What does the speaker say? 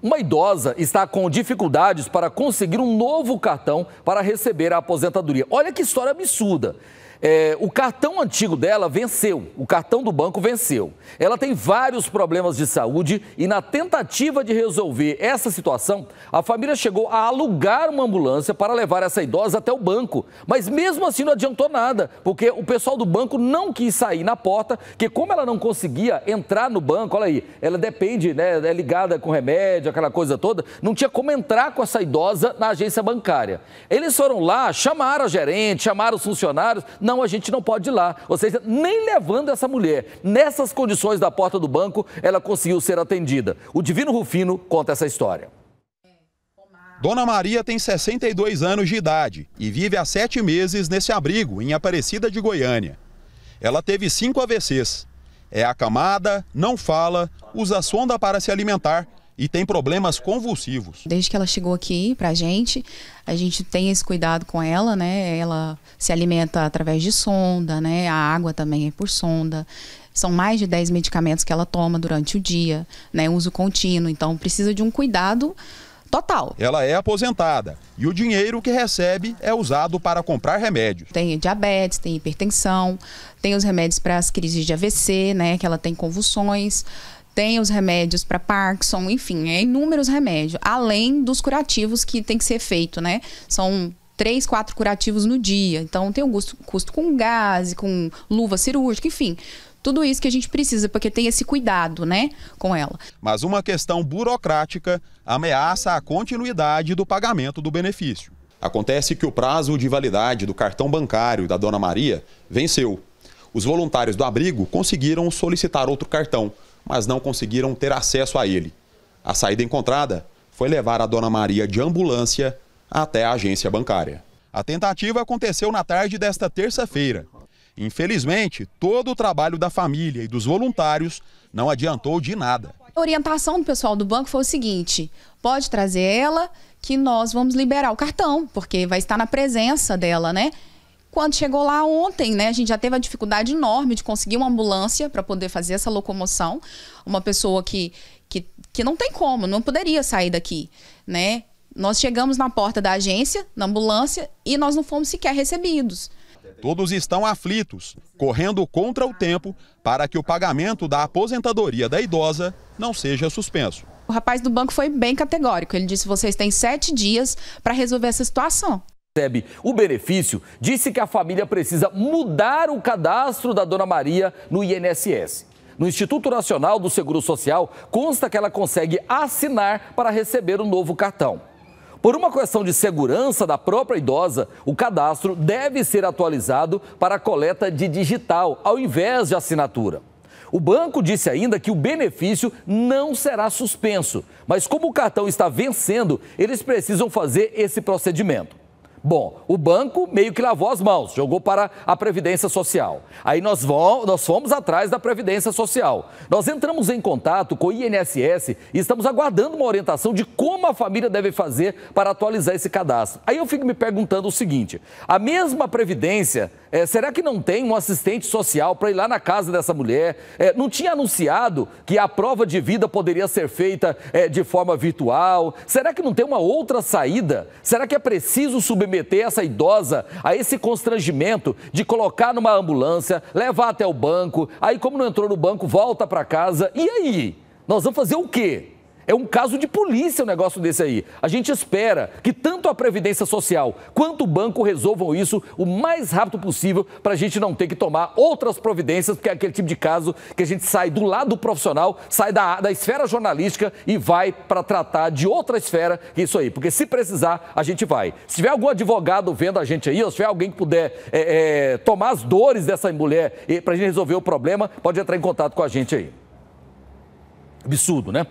Uma idosa está com dificuldades para conseguir um novo cartão para receber a aposentadoria. Olha que história absurda. É, o cartão antigo dela venceu, o cartão do banco venceu. Ela tem vários problemas de saúde e, na tentativa de resolver essa situação, a família chegou a alugar uma ambulância para levar essa idosa até o banco. Mas mesmo assim não adiantou nada, porque o pessoal do banco não quis sair na porta, que como ela não conseguia entrar no banco, olha aí, ela depende, né, é ligada com remédio, aquela coisa toda, não tinha como entrar com essa idosa na agência bancária. Eles foram lá, chamaram a gerente, chamaram os funcionários, não, a gente não pode ir lá. Ou seja, nem levando essa mulher nessas condições da porta do banco, ela conseguiu ser atendida. O Divino Rufino conta essa história. Dona Maria tem 62 anos de idade e vive há sete meses nesse abrigo em Aparecida de Goiânia. Ela teve cinco AVCs. É acamada, não fala, usa sonda para se alimentar e tem problemas convulsivos. Desde que ela chegou aqui para a gente, a gente tem esse cuidado com ela, né? Ela se alimenta através de sonda, né? A água também é por sonda. São mais de 10 medicamentos que ela toma durante o dia, né? Uso contínuo, então precisa de um cuidado total. Ela é aposentada e o dinheiro que recebe é usado para comprar remédios. Tem diabetes, tem hipertensão, tem os remédios para as crises de AVC, né, que ela tem convulsões. Tem os remédios para Parkinson, enfim, é inúmeros remédios. Além dos curativos que tem que ser feito, né? São três, quatro curativos no dia. Então tem um custo, custo com gás, com luva cirúrgica, enfim. Tudo isso que a gente precisa, porque tem esse cuidado, né, com ela. Mas uma questão burocrática ameaça a continuidade do pagamento do benefício. Acontece que o prazo de validade do cartão bancário da Dona Maria venceu. Os voluntários do abrigo conseguiram solicitar outro cartão, mas não conseguiram ter acesso a ele. A saída encontrada foi levar a Dona Maria de ambulância até a agência bancária. A tentativa aconteceu na tarde desta terça-feira. Infelizmente, todo o trabalho da família e dos voluntários não adiantou de nada. A orientação do pessoal do banco foi o seguinte: pode trazer ela que nós vamos liberar o cartão, porque vai estar na presença dela, né? Quando chegou lá ontem, né, a gente já teve a dificuldade enorme de conseguir uma ambulância para poder fazer essa locomoção. Uma pessoa que, que, que não tem como, não poderia sair daqui, né? Nós chegamos na porta da agência, na ambulância, e nós não fomos sequer recebidos. Todos estão aflitos, correndo contra o tempo para que o pagamento da aposentadoria da idosa não seja suspenso. O rapaz do banco foi bem categórico. Ele disse: vocês têm sete dias para resolver essa situação recebe o benefício, disse que a família precisa mudar o cadastro da Dona Maria no INSS. No Instituto Nacional do Seguro Social, consta que ela consegue assinar para receber o novo cartão. Por uma questão de segurança da própria idosa, o cadastro deve ser atualizado para coleta de digital, ao invés de assinatura. O banco disse ainda que o benefício não será suspenso, mas como o cartão está vencendo, eles precisam fazer esse procedimento. Bom, o banco meio que lavou as mãos, jogou para a Previdência Social. Aí nós, vamos, nós fomos atrás da Previdência Social. Nós entramos em contato com o INSS e estamos aguardando uma orientação de como a família deve fazer para atualizar esse cadastro. Aí eu fico me perguntando o seguinte: a mesma Previdência é, será que não tem um assistente social para ir lá na casa dessa mulher? É, não tinha anunciado que a prova de vida poderia ser feita é, de forma virtual? Será que não tem uma outra saída? Será que é preciso submeter essa idosa a esse constrangimento de colocar numa ambulância, levar até o banco, aí, como não entrou no banco, volta para casa? E aí? Nós vamos fazer o quê? É um caso de polícia o um negócio desse aí. A gente espera que tanto a Previdência Social quanto o banco resolvam isso o mais rápido possível para a gente não ter que tomar outras providências, porque é aquele tipo de caso que a gente sai do lado profissional, sai da, da esfera jornalística e vai para tratar de outra esfera isso aí. Porque se precisar, a gente vai. Se tiver algum advogado vendo a gente aí, ou se tiver alguém que puder é, é, tomar as dores dessa mulher para a gente resolver o problema, pode entrar em contato com a gente aí. Absurdo, né?